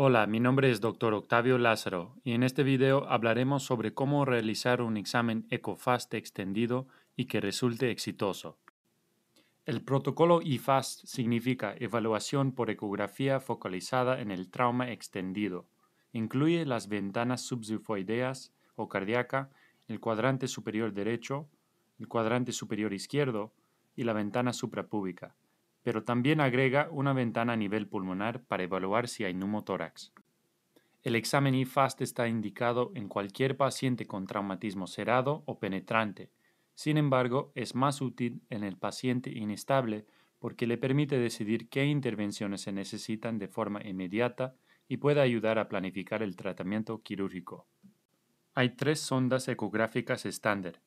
Hola, mi nombre es Dr. Octavio Lázaro y en este video hablaremos sobre cómo realizar un examen ECOFAST extendido y que resulte exitoso. El protocolo EFAST significa Evaluación por Ecografía Focalizada en el Trauma Extendido. Incluye las ventanas subsufoideas o cardíaca, el cuadrante superior derecho, el cuadrante superior izquierdo y la ventana suprapúbica pero también agrega una ventana a nivel pulmonar para evaluar si hay neumotórax. El examen IFAST está indicado en cualquier paciente con traumatismo cerrado o penetrante. Sin embargo, es más útil en el paciente inestable porque le permite decidir qué intervenciones se necesitan de forma inmediata y puede ayudar a planificar el tratamiento quirúrgico. Hay tres sondas ecográficas estándar,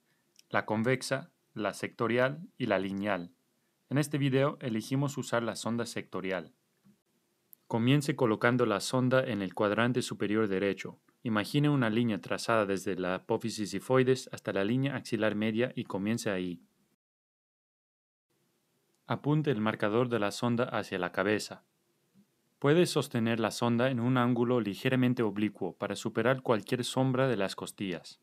la convexa, la sectorial y la lineal. En este video elegimos usar la sonda sectorial. Comience colocando la sonda en el cuadrante superior derecho. Imagine una línea trazada desde la apófisis sifoides hasta la línea axilar media y comience ahí. Apunte el marcador de la sonda hacia la cabeza. Puede sostener la sonda en un ángulo ligeramente oblicuo para superar cualquier sombra de las costillas.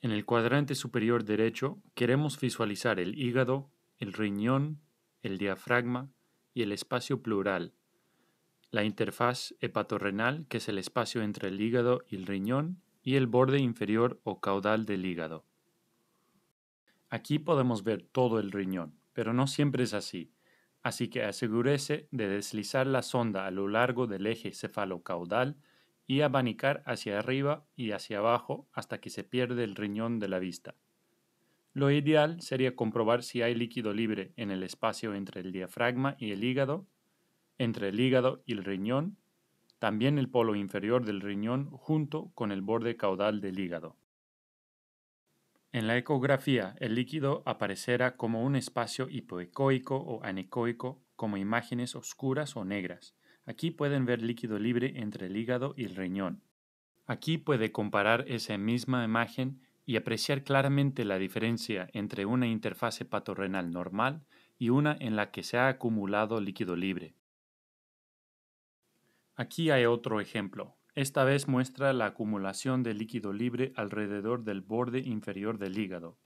En el cuadrante superior derecho queremos visualizar el hígado, el riñón, el diafragma y el espacio plural, La interfaz hepatorrenal, que es el espacio entre el hígado y el riñón, y el borde inferior o caudal del hígado. Aquí podemos ver todo el riñón, pero no siempre es así, así que asegúrese de deslizar la sonda a lo largo del eje cefalocaudal y abanicar hacia arriba y hacia abajo hasta que se pierde el riñón de la vista. Lo ideal sería comprobar si hay líquido libre en el espacio entre el diafragma y el hígado, entre el hígado y el riñón, también el polo inferior del riñón junto con el borde caudal del hígado. En la ecografía, el líquido aparecerá como un espacio hipoecoico o anecoico, como imágenes oscuras o negras. Aquí pueden ver líquido libre entre el hígado y el riñón. Aquí puede comparar esa misma imagen y apreciar claramente la diferencia entre una interfase patorrenal normal y una en la que se ha acumulado líquido libre. Aquí hay otro ejemplo. Esta vez muestra la acumulación de líquido libre alrededor del borde inferior del hígado.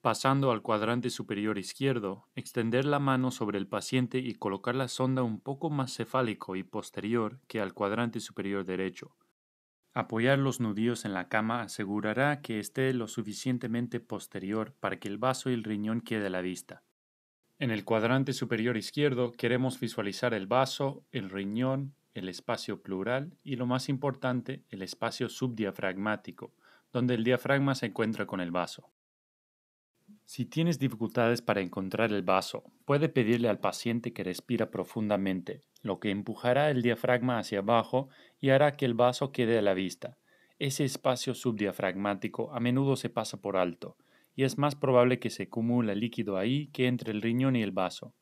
Pasando al cuadrante superior izquierdo, extender la mano sobre el paciente y colocar la sonda un poco más cefálico y posterior que al cuadrante superior derecho Apoyar los nudillos en la cama asegurará que esté lo suficientemente posterior para que el vaso y el riñón quede a la vista. En el cuadrante superior izquierdo queremos visualizar el vaso, el riñón, el espacio plural y lo más importante, el espacio subdiafragmático, donde el diafragma se encuentra con el vaso. Si tienes dificultades para encontrar el vaso, puede pedirle al paciente que respira profundamente, lo que empujará el diafragma hacia abajo y hará que el vaso quede a la vista. Ese espacio subdiafragmático a menudo se pasa por alto, y es más probable que se acumule líquido ahí que entre el riñón y el vaso.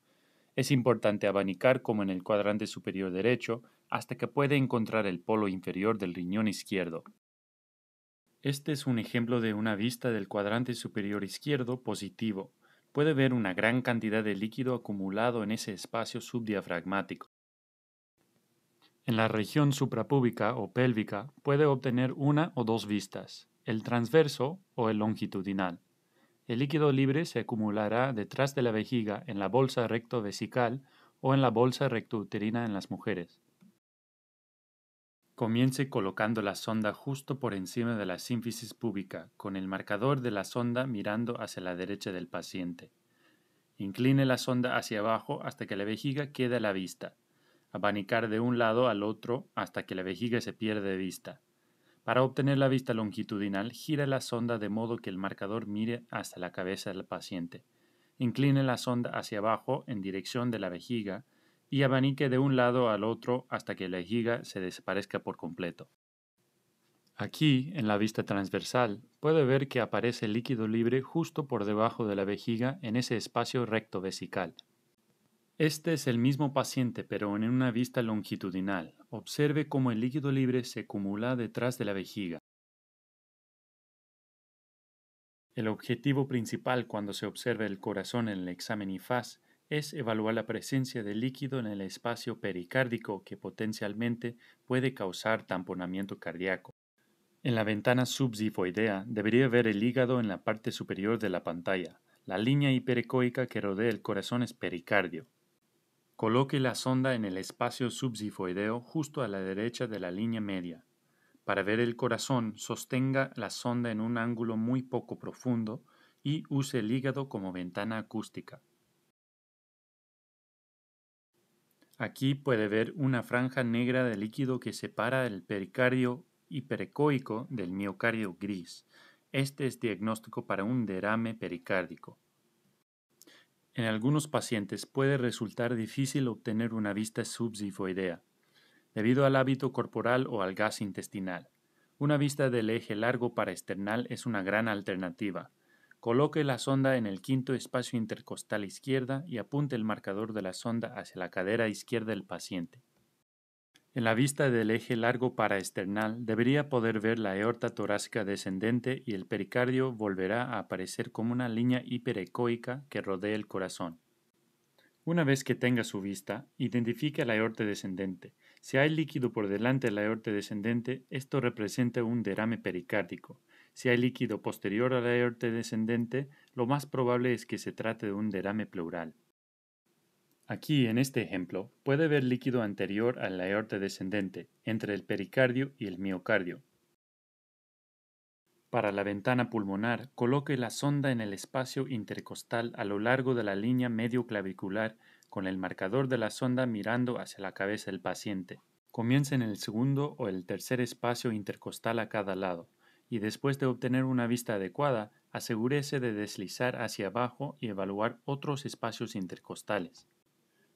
Es importante abanicar como en el cuadrante superior derecho hasta que puede encontrar el polo inferior del riñón izquierdo, este es un ejemplo de una vista del cuadrante superior izquierdo positivo. Puede ver una gran cantidad de líquido acumulado en ese espacio subdiafragmático. En la región suprapúbica o pélvica puede obtener una o dos vistas, el transverso o el longitudinal. El líquido libre se acumulará detrás de la vejiga en la bolsa rectovesical o en la bolsa rectouterina en las mujeres. Comience colocando la sonda justo por encima de la sínfisis púbica, con el marcador de la sonda mirando hacia la derecha del paciente. Incline la sonda hacia abajo hasta que la vejiga quede a la vista. Abanicar de un lado al otro hasta que la vejiga se pierde de vista. Para obtener la vista longitudinal, gira la sonda de modo que el marcador mire hasta la cabeza del paciente. Incline la sonda hacia abajo en dirección de la vejiga y abanique de un lado al otro hasta que la vejiga se desaparezca por completo. Aquí, en la vista transversal, puede ver que aparece líquido libre justo por debajo de la vejiga en ese espacio recto vesical. Este es el mismo paciente, pero en una vista longitudinal. Observe cómo el líquido libre se acumula detrás de la vejiga. El objetivo principal cuando se observa el corazón en el examen IFAS es evaluar la presencia de líquido en el espacio pericárdico que potencialmente puede causar tamponamiento cardíaco. En la ventana subzifoidea debería ver el hígado en la parte superior de la pantalla. La línea hiperecoica que rodea el corazón es pericardio. Coloque la sonda en el espacio subzifoideo justo a la derecha de la línea media. Para ver el corazón, sostenga la sonda en un ángulo muy poco profundo y use el hígado como ventana acústica. Aquí puede ver una franja negra de líquido que separa el pericardio hiperecoico del miocardio gris. Este es diagnóstico para un derrame pericárdico. En algunos pacientes puede resultar difícil obtener una vista subsifoidea, debido al hábito corporal o al gas intestinal. Una vista del eje largo para external es una gran alternativa. Coloque la sonda en el quinto espacio intercostal izquierda y apunte el marcador de la sonda hacia la cadera izquierda del paciente. En la vista del eje largo paraesternal debería poder ver la aorta torácica descendente y el pericardio volverá a aparecer como una línea hiperecoica que rodea el corazón. Una vez que tenga su vista, identifique la aorta descendente. Si hay líquido por delante de la aorta descendente, esto representa un derrame pericárdico. Si hay líquido posterior a la aorta descendente, lo más probable es que se trate de un derrame pleural. Aquí, en este ejemplo, puede haber líquido anterior a la aorta descendente, entre el pericardio y el miocardio. Para la ventana pulmonar, coloque la sonda en el espacio intercostal a lo largo de la línea medioclavicular con el marcador de la sonda mirando hacia la cabeza del paciente. Comience en el segundo o el tercer espacio intercostal a cada lado y después de obtener una vista adecuada, asegúrese de deslizar hacia abajo y evaluar otros espacios intercostales.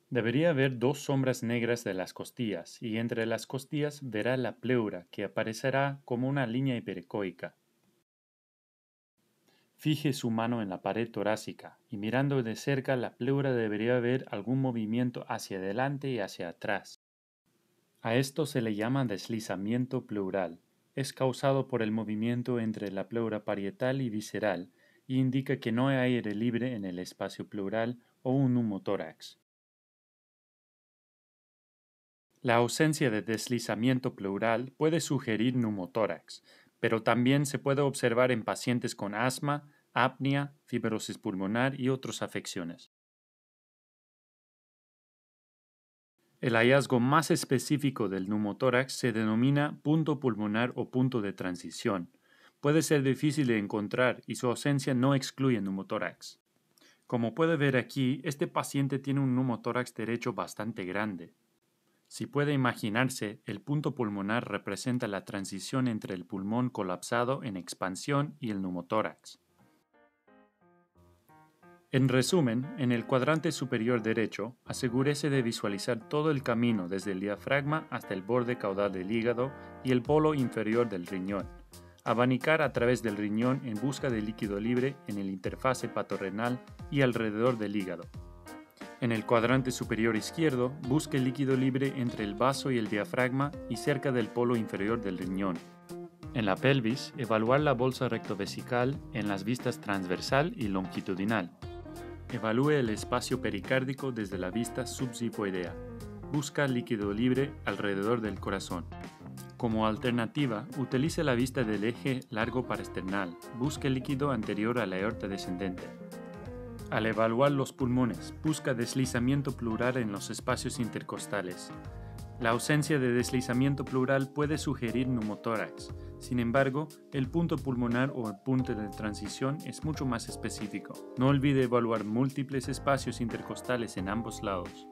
Debería ver dos sombras negras de las costillas y entre las costillas verá la pleura que aparecerá como una línea hiperecoica. Fije su mano en la pared torácica y mirando de cerca la pleura debería ver algún movimiento hacia adelante y hacia atrás. A esto se le llama deslizamiento pleural es causado por el movimiento entre la pleura parietal y visceral y indica que no hay aire libre en el espacio pleural o un humotórax. La ausencia de deslizamiento pleural puede sugerir neumotórax, pero también se puede observar en pacientes con asma, apnea, fibrosis pulmonar y otras afecciones. El hallazgo más específico del neumotórax se denomina punto pulmonar o punto de transición. Puede ser difícil de encontrar y su ausencia no excluye neumotórax. Como puede ver aquí, este paciente tiene un neumotórax derecho bastante grande. Si puede imaginarse, el punto pulmonar representa la transición entre el pulmón colapsado en expansión y el neumotórax. En resumen, en el cuadrante superior derecho, asegúrese de visualizar todo el camino desde el diafragma hasta el borde caudal del hígado y el polo inferior del riñón. Abanicar a través del riñón en busca de líquido libre en el interfase patorrenal y alrededor del hígado. En el cuadrante superior izquierdo, busque líquido libre entre el vaso y el diafragma y cerca del polo inferior del riñón. En la pelvis, evaluar la bolsa rectovesical en las vistas transversal y longitudinal. Evalúe el espacio pericárdico desde la vista subzipoidea. Busca líquido libre alrededor del corazón. Como alternativa, utilice la vista del eje largo parasternal. Busque líquido anterior a la aorta descendente. Al evaluar los pulmones, busca deslizamiento plural en los espacios intercostales. La ausencia de deslizamiento plural puede sugerir neumotórax, sin embargo, el punto pulmonar o el punto de transición es mucho más específico. No olvide evaluar múltiples espacios intercostales en ambos lados.